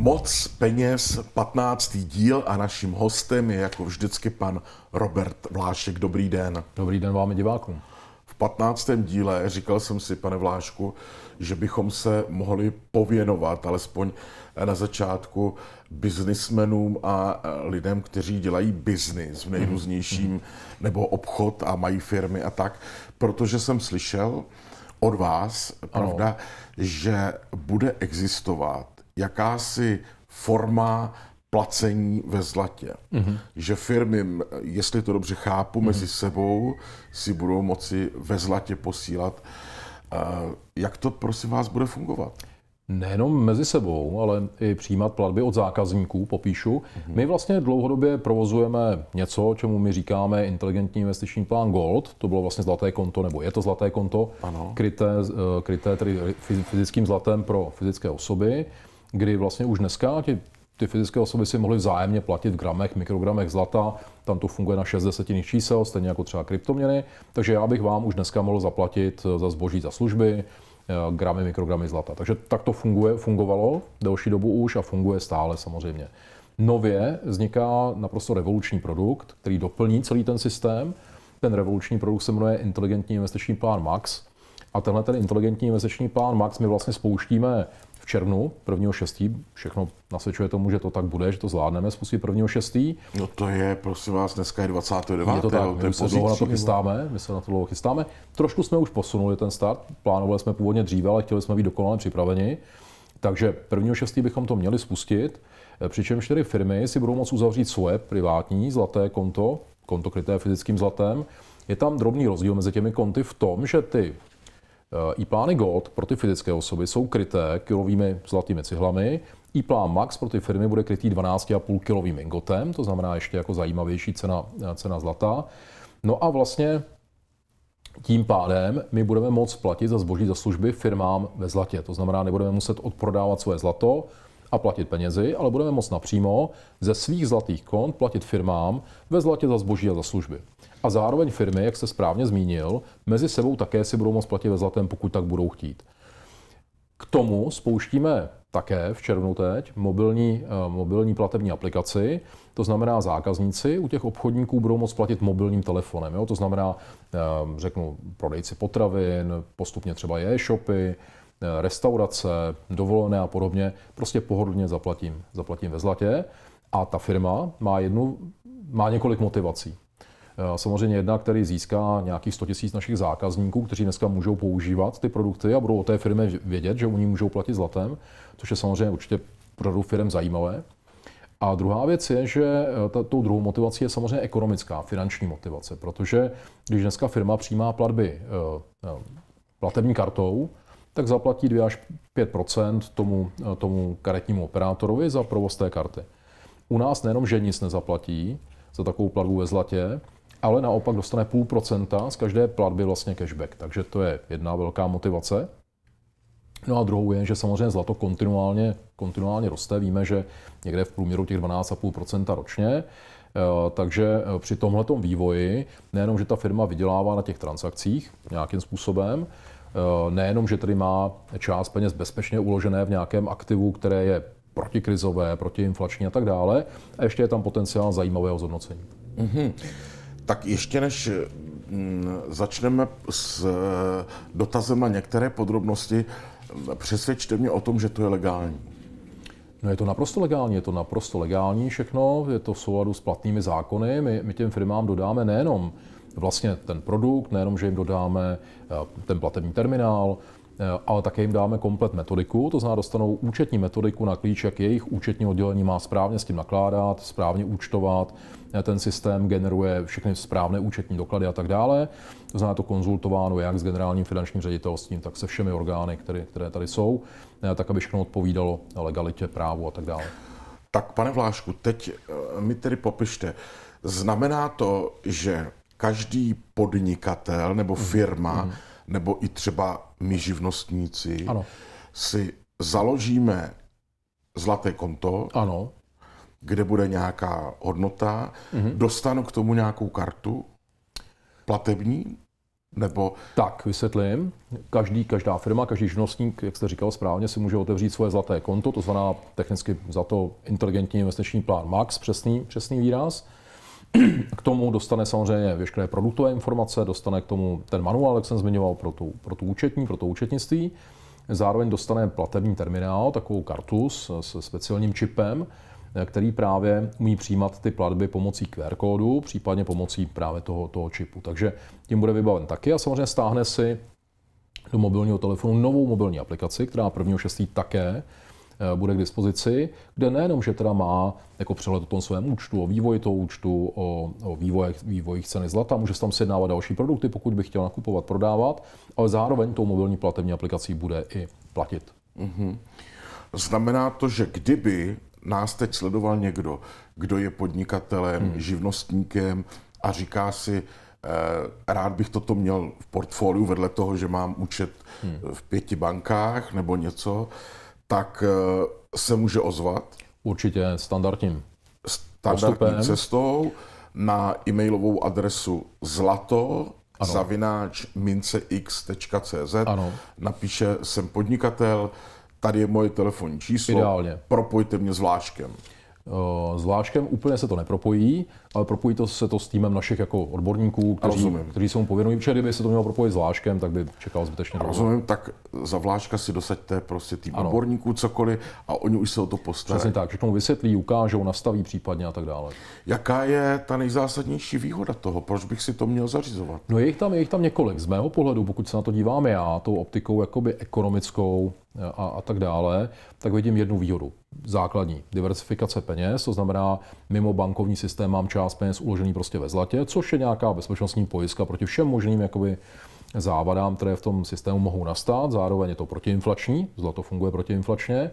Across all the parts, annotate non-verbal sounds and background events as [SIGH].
Moc peněz, 15. díl a naším hostem je jako vždycky pan Robert Vlášek. Dobrý den. Dobrý den vám divákům. V 15. díle říkal jsem si, pane Vlášku, že bychom se mohli pověnovat alespoň na začátku biznismenům a lidem, kteří dělají biznis v mhm. nejrůznějším, nebo obchod a mají firmy a tak, protože jsem slyšel od vás, ano. pravda, že bude existovat jakási forma placení ve zlatě. Mm-hmm. Že firmy, jestli to dobře chápu, mm-hmm. mezi sebou si budou moci ve zlatě posílat. Eh, jak to, prosím vás, bude fungovat? Nejenom mezi sebou, ale i přijímat platby od zákazníků, popíšu. Mm-hmm. My vlastně dlouhodobě provozujeme něco, čemu my říkáme inteligentní investiční plán Gold. To bylo vlastně zlaté konto, nebo je to zlaté konto, ano. kryté, eh, kryté tedy fyzickým zlatem pro fyzické osoby kdy vlastně už dneska ti ty fyzické osoby si mohly vzájemně platit v gramech, mikrogramech zlata, tam to funguje na 6 desetinných čísel, stejně jako třeba kryptoměny, takže já bych vám už dneska mohl zaplatit eh, za zboží, za služby, eh, gramy, mikrogramy zlata. Takže tak to funguje, fungovalo delší dobu už a funguje stále samozřejmě. Nově vzniká naprosto revoluční produkt, který doplní celý ten systém. Ten revoluční produkt se jmenuje Inteligentní investiční plán MAX. A tenhle ten inteligentní investiční plán MAX my vlastně spouštíme červnu, 1. 6. Všechno nasvědčuje tomu, že to tak bude, že to zvládneme spustit prvního šestý. No to je, prosím vás, dneska je 29. Je to tak, my se dlouho na to chystáme, my se na to dlouho chystáme. Trošku jsme už posunuli ten start, plánovali jsme původně dříve, ale chtěli jsme být dokonale připraveni. Takže prvního šestý bychom to měli spustit, eh, přičemž tedy firmy si budou moct uzavřít svoje privátní zlaté konto, konto kryté fyzickým zlatem. Je tam drobný rozdíl mezi těmi konty v tom, že ty i eh, plány Gold pro ty fyzické osoby jsou kryté kilovými zlatými cihlami. I plán Max pro ty firmy bude krytý 12,5 kilovým ingotem, to znamená ještě jako zajímavější cena, eh, cena zlata. No a vlastně tím pádem my budeme moct platit za zboží, za služby firmám ve zlatě. To znamená, nebudeme muset odprodávat svoje zlato a platit penězi, ale budeme moct napřímo ze svých zlatých kont platit firmám ve zlatě za zboží a za služby. A zároveň firmy, jak se správně zmínil, mezi sebou také si budou moct platit ve zlatém, pokud tak budou chtít. K tomu spouštíme také v červnu teď mobilní, eh, mobilní platební aplikaci. To znamená, zákazníci u těch obchodníků budou moct platit mobilním telefonem. Jo? To znamená, eh, řeknu, prodejci potravin, postupně třeba e-shopy, eh, restaurace, dovolené a podobně. Prostě pohodlně zaplatím, zaplatím ve zlatě. A ta firma má jednu má několik motivací. Samozřejmě jedna, který získá nějakých 100 tisíc našich zákazníků, kteří dneska můžou používat ty produkty a budou o té firmě vědět, že u ní můžou platit zlatem, což je samozřejmě určitě pro řadu firm zajímavé. A druhá věc je, že eh, ta, tou druhou motivací je samozřejmě ekonomická, finanční motivace, protože když dneska firma přijímá platby eh, eh, platební kartou, tak zaplatí 2 až 5 tomu, tomu karetnímu operátorovi za provoz té karty. U nás nejenom, že nic nezaplatí za takovou platbu ve zlatě, ale naopak dostane půl procenta z každé platby vlastně cashback. Takže to je jedna velká motivace. No a druhou je, že samozřejmě zlato kontinuálně, kontinuálně roste. Víme, že někde v průměru těch 12,5 ročně. Eh, takže eh, při tomhletom vývoji nejenom, že ta firma vydělává na těch transakcích nějakým způsobem, eh, nejenom, že tedy má část peněz bezpečně uložené v nějakém aktivu, které je protikrizové, protiinflační a tak dále, a ještě je tam potenciál zajímavého zhodnocení. Mm-hmm. Tak ještě než mm, začneme s eh, dotazem na některé podrobnosti, mm, přesvědčte mě o tom, že to je legální. No je to naprosto legální, je to naprosto legální všechno, je to v souladu s platnými zákony. My, my těm firmám dodáme nejenom vlastně ten produkt, nejenom, že jim dodáme eh, ten platební terminál, Eh, ale také jim dáme komplet metodiku, to znamená dostanou účetní metodiku na klíč, jak jejich účetní oddělení má správně s tím nakládat, správně účtovat, eh, ten systém generuje všechny správné účetní doklady a tak dále. To znamená to konzultováno jak s generálním finančním ředitelstvím, tak se všemi orgány, které, které tady jsou, eh, tak aby všechno odpovídalo legalitě, právu a tak dále. Tak pane Vlášku, teď mi tedy popište, znamená to, že každý podnikatel nebo mhm, firma mm-hmm nebo i třeba my živnostníci, ano. si založíme zlaté konto, ano. kde bude nějaká hodnota, mhm. dostanu k tomu nějakou kartu platební, nebo... Tak, vysvětlím. Každý, každá firma, každý živnostník, jak jste říkal správně, si může otevřít svoje zlaté konto, to znamená technicky za to inteligentní investiční plán MAX, přesný, přesný výraz. [CLEARS THROAT] K tomu dostane samozřejmě veškeré produktové informace, dostane k tomu ten manuál, jak jsem zmiňoval, pro tu, pro tu účetní, pro to účetnictví. Zároveň dostane platební terminál, takovou kartu s, speciálním čipem, který právě umí přijímat ty platby pomocí QR kódu, případně pomocí právě toho, toho čipu. Takže tím bude vybaven taky a samozřejmě stáhne si do mobilního telefonu novou mobilní aplikaci, která 1.6. také Eh, bude k dispozici, kde nejenom, že teda má jako přehled o tom svém účtu, o vývoji toho účtu, o, o vývojích, vývojích ceny zlata, může se tam sjednávat další produkty, pokud by chtěl nakupovat, prodávat, ale zároveň tou mobilní platební aplikací bude i platit. Mm-hmm. Znamená to, že kdyby nás teď sledoval někdo, kdo je podnikatelem, hmm. živnostníkem a říká si, eh, rád bych toto měl v portfoliu vedle toho, že mám účet hmm. v pěti bankách nebo něco, tak eh, se může ozvat. Určitě standardním, Standardní postupem. cestou na e-mailovou adresu zlato ano. zavináč mincex.cz ano. napíše jsem podnikatel, tady je moje telefonní číslo, Ideálně. propojte mě s Vláškem. Eh, s Vláškem úplně se to nepropojí, ale propojí to se to s týmem našich jako odborníků, kteří, kteří jsou mu povědomí, protože kdyby se to mělo propojit s Vláškem, tak by čekal zbytečně dlouho. Rozumím, tak za Vláška si dosaďte prostě tým ano. odborníků, cokoliv a oni už se o to postarají. Přesně tak, všechno vysvětlí, ukážou, nastaví případně a tak dále. Jaká je ta nejzásadnější výhoda toho? Proč bych si to měl zařizovat? No je jich tam, je jich tam několik. Z mého pohledu, pokud se na to dívám já, tou optikou jakoby ekonomickou, eh, a, a tak dále, tak vidím jednu výhodu. Základní. Diversifikace peněz, to znamená, mimo bankovní systém mám část peněz uložený prostě ve zlatě, což je nějaká bezpečnostní pojistka proti všem možným jakoby, závadám, které v tom systému mohou nastat. Zároveň je to protiinflační, zlato funguje protiinflačně.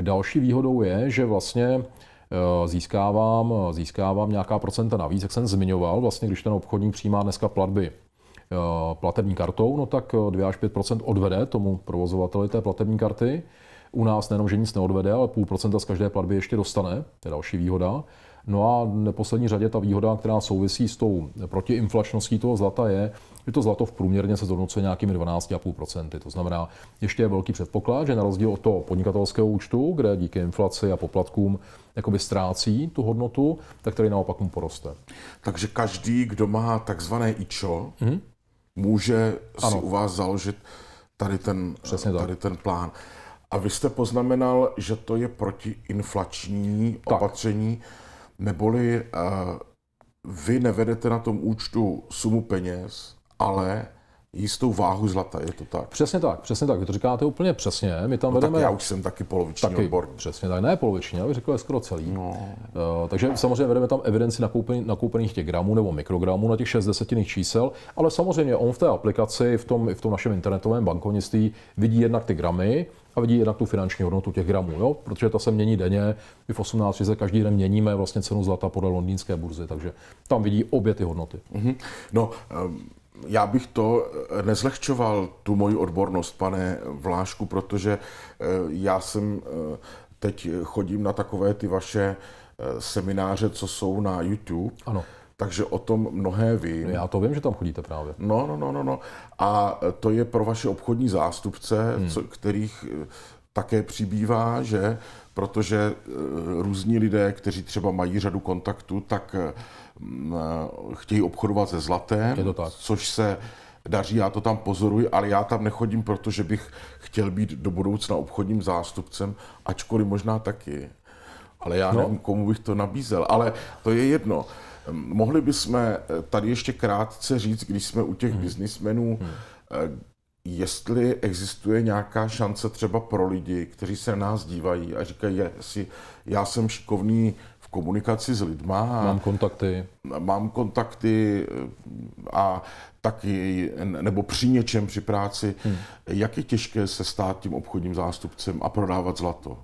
Další výhodou je, že vlastně eh, získávám, eh, získávám nějaká procenta navíc, jak jsem zmiňoval, vlastně když ten obchodník přijímá dneska platby eh, platební kartou, no tak 2 až 5 odvede tomu provozovateli té platební karty. U nás nejenom, že nic neodvede, ale půl procenta z každé platby ještě dostane, to je další výhoda. No a v neposlední řadě ta výhoda, která souvisí s tou protiinflačností toho zlata, je, že to zlato v průměrně se zhodnocuje nějakými 12,5%. To znamená, ještě je velký předpoklad, že na rozdíl od toho podnikatelského účtu, kde díky inflaci a poplatkům jakoby ztrácí tu hodnotu, tak tady naopak mu poroste. Takže každý, kdo má takzvané IČO, mm-hmm. může ano. si u vás založit tady ten, Přesně tady tak. ten plán. A vy jste poznamenal, že to je protiinflační tak. opatření. Neboli uh, vy nevedete na tom účtu sumu peněz, ale jistou váhu zlata, je to tak? Přesně tak, přesně tak. Vy to říkáte úplně přesně. My tam no vedeme... tak já už jsem taky poloviční taky, odborník. Přesně tak, ne poloviční, já bych řekl skoro celý. No. Uh, takže samozřejmě vedeme tam evidenci nakoupen, nakoupených těch gramů nebo mikrogramů na těch 6 desetinných čísel, ale samozřejmě on v té aplikaci, v tom, v tom našem internetovém bankovnictví vidí jednak ty gramy, a vidí jednak tu finanční hodnotu těch gramů, jo? protože ta se mění denně. My v 18 se každý den měníme vlastně cenu zlata podle londýnské burzy, takže tam vidí obě ty hodnoty. Mm-hmm. No, um já bych to eh, nezlehčoval, tu moji odbornost, pane Vlášku, protože eh, já jsem teď chodím na takové ty vaše semináře, co jsou na YouTube. Ano takže o tom mnohé vím. Já to vím, že tam chodíte právě. No, no, no, no. no. A to je pro vaše obchodní zástupce, hmm. co, kterých eh, také přibývá, že protože eh, různí lidé, kteří třeba mají řadu kontaktů, tak eh, chtějí obchodovat se zlatem, je to tak. což se daří, já to tam pozoruji, ale já tam nechodím, protože bych chtěl být do budoucna obchodním zástupcem, ačkoliv možná taky. Ale já no. nevím, komu bych to nabízel, ale to je jedno. Mohli bychom eh, tady ještě krátce říct, když jsme u těch hmm. biznismenů, hmm. Eh, jestli existuje nějaká šance třeba pro lidi, kteří se na nás dívají a říkají, jestli já jsem šikovný v komunikaci s lidma. Mám kontakty. Mám kontakty eh, a taky, nebo při něčem, při práci. Hmm. Jak je těžké se stát tím obchodním zástupcem a prodávat zlato?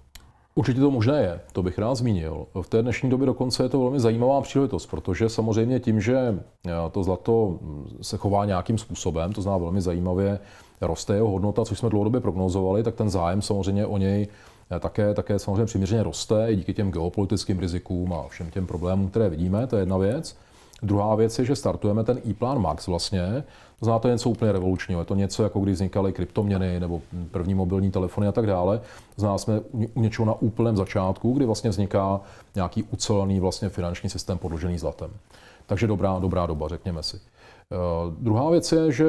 Určitě to možné je, to bych rád zmínil. V té dnešní době dokonce je to velmi zajímavá příležitost, protože samozřejmě tím, že eh, to zlato mm, se chová nějakým způsobem, to zná velmi zajímavě, roste jeho hodnota, což jsme dlouhodobě prognozovali, tak ten zájem samozřejmě o něj eh, také, také samozřejmě přiměřeně roste i díky těm geopolitickým rizikům a všem těm problémům, které vidíme, to je jedna věc. Druhá věc je, že startujeme ten e plan Max vlastně, Zná to něco úplně revolučního. Je to něco, jako když vznikaly kryptoměny nebo první mobilní telefony a tak dále. Zná jsme u něčeho na úplném začátku, kdy vlastně vzniká nějaký ucelený vlastně finanční systém podložený zlatem. Takže dobrá, dobrá doba, řekněme si. Uh, druhá věc je, že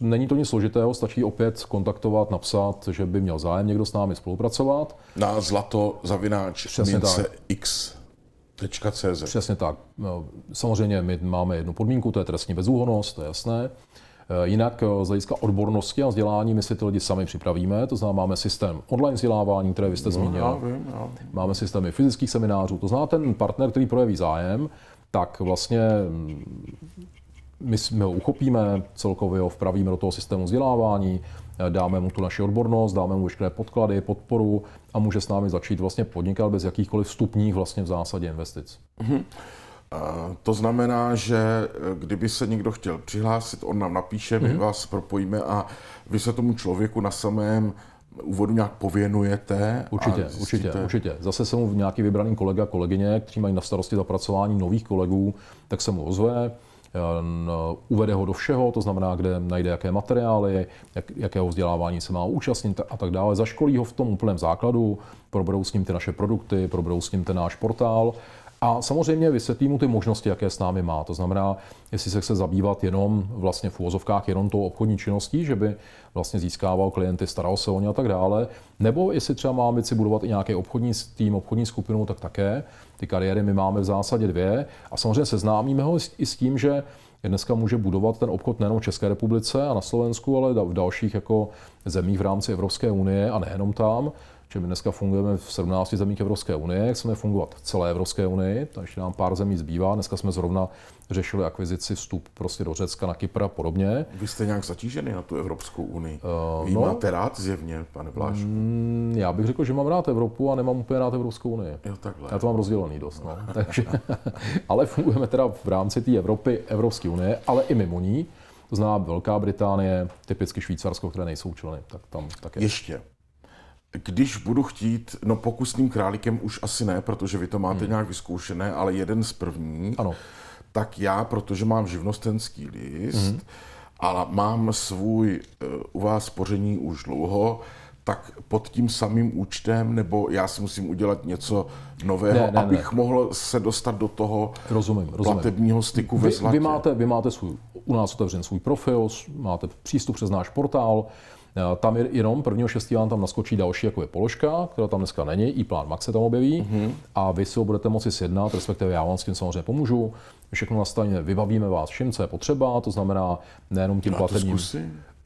není to nic složitého, stačí opět kontaktovat, napsat, že by měl zájem někdo s námi spolupracovat. Na zlato zavináč mince X. .cz. Přesně tak. No, samozřejmě my máme jednu podmínku, to je trestní bezúhonost, to je jasné. Eh, jinak eh, z hlediska odbornosti a vzdělání my si ty lidi sami připravíme, to znamená, máme systém online vzdělávání, které vy jste zmínil. No, já vím, já. Máme systémy fyzických seminářů, to znamená, ten partner, který projeví zájem, tak vlastně mm, my ho uchopíme, celkově ho vpravíme do toho systému vzdělávání, dáme mu tu naši odbornost, dáme mu veškeré podklady, podporu a může s námi začít vlastně podnikat bez jakýchkoliv vstupních vlastně v zásadě investic. Mm-hmm. To znamená, že eh, kdyby se někdo chtěl přihlásit, on nám napíše, my mm-hmm. vás propojíme a vy se tomu člověku na samém úvodu nějak pověnujete? Určitě, a určitě, určitě. Zase se mu nějaký vybraný kolega, kolegyně, kteří mají na starosti zapracování nových kolegů, tak se mu ozve, Eh, uvede ho do všeho, to znamená, kde najde jaké materiály, jak, jakého vzdělávání se má účastnit a tak dále. Zaškolí ho v tom úplném základu, proberou s ním ty naše produkty, proberou s ním ten náš portál a samozřejmě vysvětlím mu ty možnosti, jaké s námi má. To znamená, jestli se chce zabývat jenom vlastně v úvozovkách jenom tou obchodní činností, že by vlastně získával klienty, staral se o ně a tak dále, nebo jestli třeba má ambici budovat i nějaký obchodní tým, obchodní skupinu, tak také. Ty kariéry my máme v zásadě dvě a samozřejmě seznámíme ho i s tím, že dneska může budovat ten obchod nejenom v České republice a na Slovensku, ale v dalších jako zemích v rámci Evropské unie a nejenom tam. Čili my dneska fungujeme v 17 zemích Evropské unie, chceme fungovat v celé Evropské unii, takže nám pár zemí zbývá. Dneska jsme zrovna řešili akvizici vstup prostě do Řecka, na Kypr a podobně. Vy jste nějak zatížený na tu Evropskou unii. Uh, no, máte rád zjevně, pane Vláš? Mm, já bych řekl, že mám rád Evropu a nemám úplně rád Evropskou unii. Jo, takhle. Já to mám rozdělený dost. No. [LAUGHS] takže, ale fungujeme teda v rámci té Evropy, Evropské unie, ale i mimo ní. To znamená Velká Británie, typicky Švýcarsko, které nejsou členy, tak tam také. Ještě když budu chtít, no pokusným králíkem už asi ne, protože vy to máte hmm. nějak vyzkoušené, ale jeden z prvních, ano. tak já, protože mám živnostenský list hmm. ale mám svůj uh, u vás spoření už dlouho, tak pod tím samým účtem, nebo já si musím udělat něco nového, ne, ne, abych ne. mohl se dostat do toho rozumím, rozumím. platebního styku vy, ve zlatě. Vy máte, vy máte svůj, u nás otevřen svůj profil, máte přístup přes náš portál, tam je jenom 1. 6. vám tam naskočí další, jako je položka, která tam dneska není, i plán Max se tam objeví mm-hmm. a vy si ho budete moci sjednat, respektive já vám s tím samozřejmě pomůžu. Všechno nastavíme, vybavíme vás všem, co je potřeba, to znamená nejenom tím platením.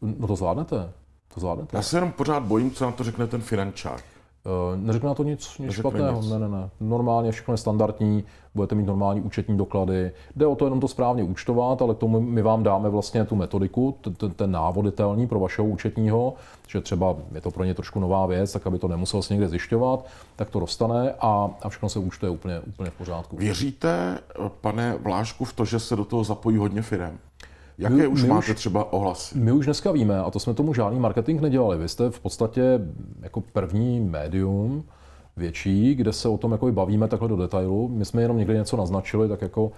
no to zvládnete. To zvládnete. Já se jenom pořád bojím, co na to řekne ten finančák. Eh, neřeknu na to nic, nic špatného, nic. ne, ne, ne. Normálně všechno je standardní, budete mít normální účetní doklady. Jde o to jenom to správně účtovat, ale k tomu my vám dáme vlastně tu metodiku, ten, ten návoditelný pro vašeho účetního, že třeba je to pro ně trošku nová věc, tak aby to nemusel si vlastně někde zjišťovat, tak to dostane a, a všechno se účtuje úplně, úplně v pořádku. Věříte, eh, pane Vlášku, v to, že se do toho zapojí hodně firem? Jaké my, už my máte už, třeba ohlasy? My už dneska víme, a to jsme tomu žádný marketing nedělali. Vy jste v podstatě jako první médium větší, kde se o tom jako bavíme takhle do detailu. My jsme jenom někde něco naznačili, tak jako,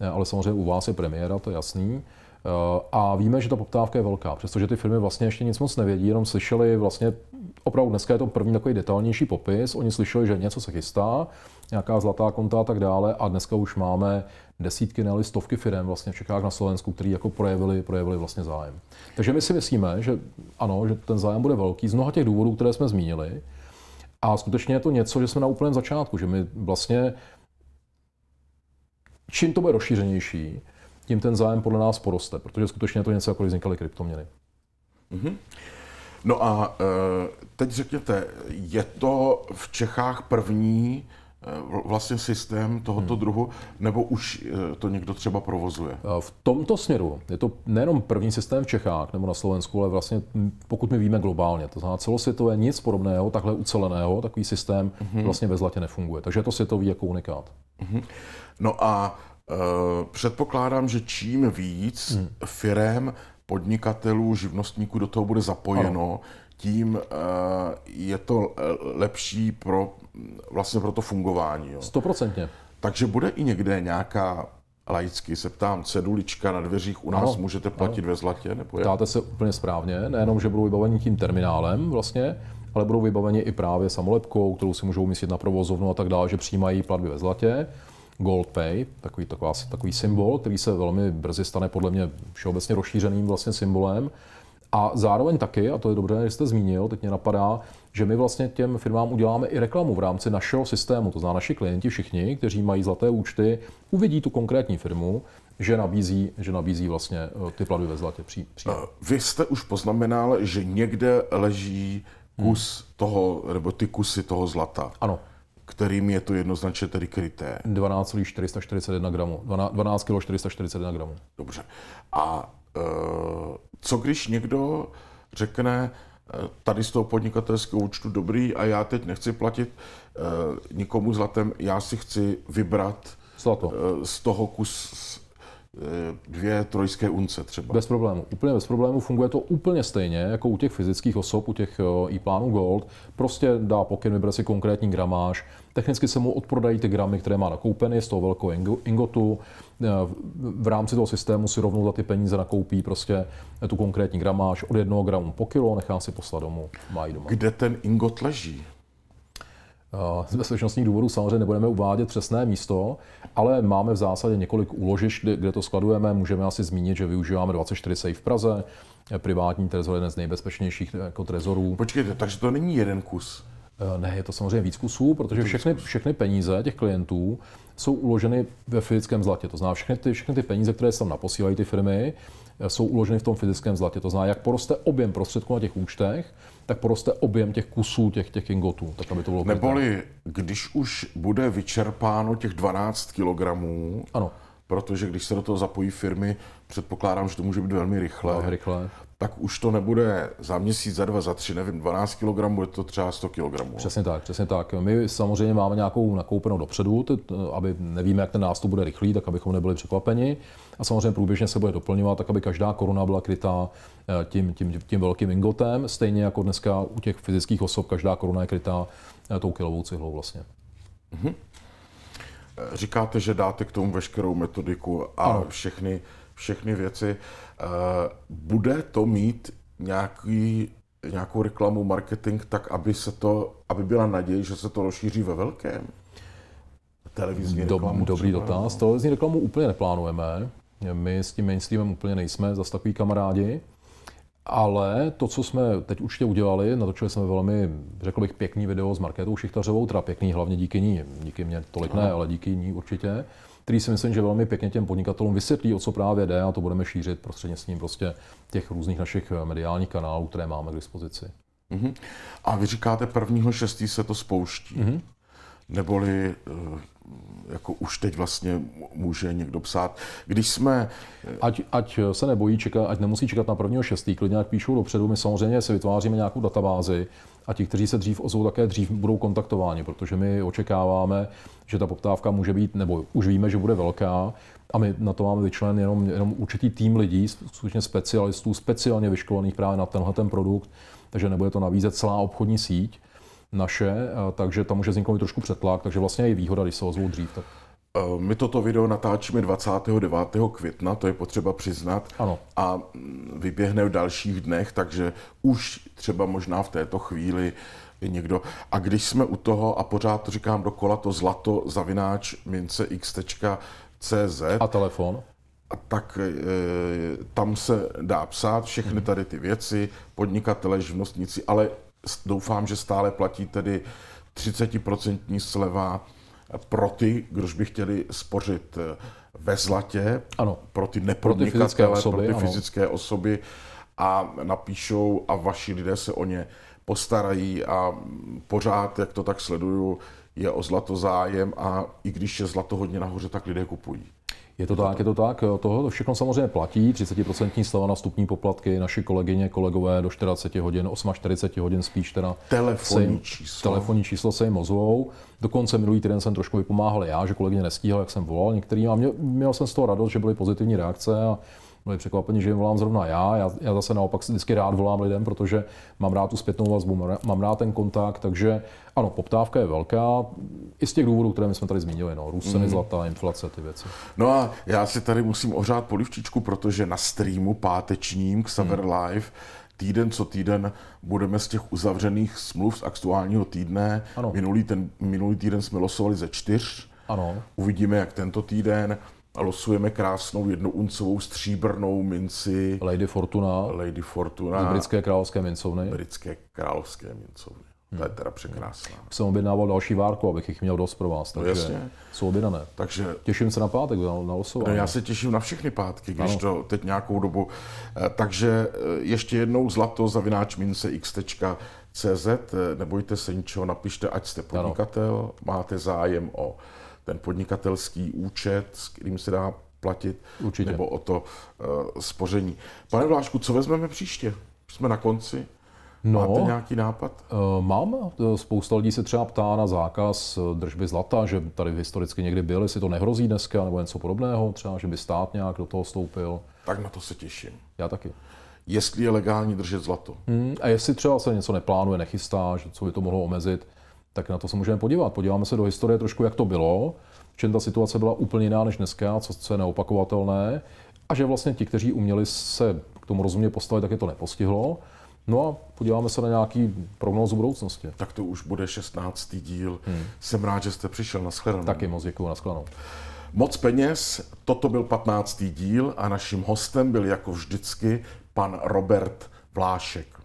eh, ale samozřejmě u vás je premiéra, to je jasný. Eh, a víme, že ta poptávka je velká, přestože ty firmy vlastně ještě nic moc nevědí, jenom slyšeli vlastně, opravdu dneska je to první takový detailnější popis, oni slyšeli, že něco se chystá, nějaká zlatá konta a tak dále a dneska už máme desítky, ne stovky firm vlastně v Čechách na Slovensku, který jako projevili, projevili vlastně zájem. Takže my si myslíme, že ano, že ten zájem bude velký z mnoha těch důvodů, které jsme zmínili. A skutečně je to něco, že jsme na úplném začátku, že my vlastně čím to bude rozšířenější, tím ten zájem podle nás poroste, protože skutečně to něco jako vznikaly kryptoměny. Mm-hmm. No a eh, teď řekněte, je to v Čechách první eh, vlastně systém tohoto hmm. druhu, nebo už eh, to někdo třeba provozuje? V tomto směru je to nejenom první systém v Čechách nebo na Slovensku, ale vlastně pokud my víme globálně, to znamená celosvětové nic podobného, takhle uceleného, takový systém hmm. vlastně ve zlatě nefunguje. Takže je to světový jako unikát. Hmm. No a Eh, předpokládám, že čím víc hmm. firem, podnikatelů, živnostníků do toho bude zapojeno, ano. tím eh, je to eh, lepší pro, vlastně pro to fungování. Stoprocentně. Takže bude i někde nějaká laicky se ptám, cedulička na dveřích u nás ano, můžete platit ano. ve zlatě? Nebo Ptáte se úplně správně, nejenom, že budou vybaveni tím terminálem vlastně, ale budou vybaveni i právě samolepkou, kterou si můžou umístit na provozovnu a tak dále, že přijímají platby ve zlatě. GoldPay, takový, taková, takový symbol, který se velmi brzy stane podle mě všeobecně rozšířeným vlastně symbolem. A zároveň taky, a to je dobře, že jste zmínil, teď mě napadá, že my vlastně těm firmám uděláme i reklamu v rámci našeho systému. To znamená, naši klienti všichni, kteří mají zlaté účty, uvidí tu konkrétní firmu, že nabízí, že nabízí vlastně eh, ty platby ve zlatě. Pří, pří. Eh, vy jste už poznamenal, že někde leží kus hmm. toho, nebo ty kusy toho zlata. Ano kterým je to jednoznačně tedy kryté. 12,441 gramů. 12 kg 441 gramů. Dobře. A e, co když někdo řekne, eh, tady z toho podnikatelského účtu dobrý a já teď nechci platit e, nikomu zlatem, já si chci vybrat Zlato. E, z toho kus Eh, dvě trojské unce třeba. Bez problému, úplně bez problému. Funguje to úplně stejně jako u těch fyzických osob, u těch i eh, plánů Gold. Prostě dá pokyn, vybere si konkrétní gramáž. Technicky se mu odprodají ty gramy, které má nakoupeny z toho velkého ingotu. Eh, v rámci toho systému si rovnou za ty peníze nakoupí prostě tu konkrétní gramáž od jednoho gramu po kilo, nechá si poslat domů, má doma. Kde ten ingot leží? Eh, z bezpečnostních důvodů samozřejmě nebudeme uvádět přesné místo, ale máme v zásadě několik úložišť, kde to skladujeme. Můžeme asi zmínit, že využíváme 24 safe v Praze, eh, privátní trezor je jeden z nejbezpečnějších eh, jako trezorů. Počkejte, takže to není jeden kus? Ne, je to samozřejmě víc kusů, protože všechny, všechny peníze těch klientů jsou uloženy ve fyzickém zlatě. To znamená, všechny ty, všechny ty peníze, které se tam naposílají ty firmy, jsou uloženy v tom fyzickém zlatě. To znamená, jak poroste objem prostředků na těch účtech, tak poroste objem těch kusů, těch, těch ingotů, tak aby to bylo Neboli, kriteré. když už bude vyčerpáno těch 12 kilogramů, ano. protože když se do toho zapojí firmy, předpokládám, že to může být velmi rychle, velmi rychle tak už to nebude za měsíc, za dva, za tři, nevím, 12 kg, bude to třeba 100 kg. Přesně tak, přesně tak. My samozřejmě máme nějakou nakoupenou dopředu, aby nevíme, jak ten nástup bude rychlý, tak abychom nebyli překvapeni. A samozřejmě průběžně se bude doplňovat, tak aby každá koruna byla krytá eh, tím, tím, tím velkým ingotem, stejně jako dneska u těch fyzických osob každá koruna je krytá eh, tou kilovou cihlou vlastně. Mhm. Eh, říkáte, že dáte k tomu veškerou metodiku a ano. všechny, všechny věci. Bude to mít nějaký, nějakou reklamu, marketing, tak aby, se to, aby byla naděje, že se to rozšíří ve velkém? Televizní Dob, reklamu Dobrý třeba, dotaz. No? Televizní reklamu úplně neplánujeme. My s tím mainstreamem úplně nejsme zase takový kamarádi. Ale to, co jsme teď určitě udělali, natočili jsme velmi, řekl bych, pěkný video s Markétou Šichtařovou, teda pěkný hlavně díky ní, díky mě tolik ne, ale díky ní určitě který si myslím, že velmi pěkně těm podnikatelům vysvětlí, o co právě jde a to budeme šířit prostřednictvím prostě těch různých našich eh, mediálních kanálů, které máme k dispozici. Uh-huh. A vy říkáte, 1.6. se to spouští. Uh-huh neboli eh, jako už teď vlastně může někdo psát. Když jsme... Eh, ať, ať se nebojí čekat, ať nemusí čekat na prvního šestý, klidně ať píšou dopředu. My samozřejmě si vytváříme nějakou databázi a ti, kteří se dřív ozvou, také dřív budou kontaktováni, protože my očekáváme, že ta poptávka může být, nebo už víme, že bude velká, a my na to máme vyčlen jenom, jenom určitý tým lidí, skutečně specialistů, speciálně vyškolených právě na tenhle ten produkt, takže nebude to navízet celá obchodní síť, naše, takže tam může vzniknout trošku přetlak, takže vlastně je výhoda, když se ozvou dřív. Tak... Eh, my toto video natáčíme 29. května, to je potřeba přiznat. Ano. A mm, vyběhne v dalších dnech, takže už třeba možná v této chvíli někdo. A když jsme u toho, a pořád to říkám dokola, to zlato zavináč mincex.cz. A telefon? tak e, tam se dá psát všechny mhm. tady ty věci, podnikatele, živnostníci, ale doufám, že stále platí tedy 30% sleva pro ty, kdož by chtěli spořit eh, ve zlatě, ano. pro ty nepodnikatele, pro ty fyzické osoby, pro ty ano. fyzické osoby a napíšou a vaši lidé se o ně postarají a pořád, jak to tak sleduju, je o zlato zájem a i když je zlato hodně nahoře, tak lidé kupují. Je to, je to tak, to... je to tak. Toho to všechno samozřejmě platí. 30% slova na vstupní poplatky, naši kolegyně, kolegové do 40 hodin, 48 hodin spíš teda. Telefonní číslo. Telefonní číslo se jim ozvou. Dokonce minulý týden jsem trošku vypomáhal já, že kolegyně nestíhal, jak jsem volal některým a mě, měl jsem z toho radost, že byly pozitivní reakce a byli překvapeni, že jim volám zrovna já. já. Já zase naopak vždycky rád volám lidem, protože mám rád tu zpětnou vazbu, mám rád ten kontakt, takže ano, poptávka je velká, i z těch důvodů, které my jsme tady zmínili, no, růst ceny mm. zlata, inflace, ty věci. No a já si tady musím ořát polivčičku, protože na streamu pátečním Summer mm. Live týden co týden budeme z těch uzavřených smluv z aktuálního týdne. Ano. Minulý, ten, minulý týden jsme losovali ze čtyř. Ano. Uvidíme, jak tento týden a losujeme krásnou jednouncovou stříbrnou minci. Lady Fortuna. Lady Fortuna. Z britské královské mincovny. Britské královské mincovny. Hmm. To je hmm. teda překrásná. Hmm. Jsem objednával další várku, abych jich měl dost pro vás. No takže no jasně. Jsou objednané. Takže těším se na pátek, na, na losování. No já se těším na všechny pátky, když ano. to teď nějakou dobu. Eh, takže eh, ještě jednou zlato zavináč mince x.cz. Nebojte se ničeho, napište, ať jste podnikatel, ano. máte zájem o ten podnikatelský účet, s kterým se dá platit, Určitě. nebo o to uh, spoření. Pane Vlášku, co vezmeme příště? Jsme na konci. No, Máte nějaký nápad? Eh, mám. Eh, spousta lidí se třeba ptá na zákaz držby zlata, že tady historicky někdy byl, jestli to nehrozí dneska, nebo něco podobného, třeba, že by stát nějak do toho stoupil. Tak na to se těším. Já taky. Jestli je legální držet zlato. Hmm, a jestli třeba se něco neplánuje, nechystá, že co by to mohlo omezit tak na to se můžeme podívat. Podíváme se do historie trošku, jak to bylo, v čem ta situace byla úplně jiná než dneska, co, co je neopakovatelné, a že vlastně ti, kteří uměli se k tomu rozumně postavit, tak je to nepostihlo. No a podíváme se na nějaký prognózu budoucnosti. Tak to už bude 16. díl. Hmm. Jsem rád, že jste přišel na shledanou. Taky moc děkuji, na shledanou. Moc peněz, toto byl 15. díl a naším hostem byl jako vždycky pan Robert Vlášek.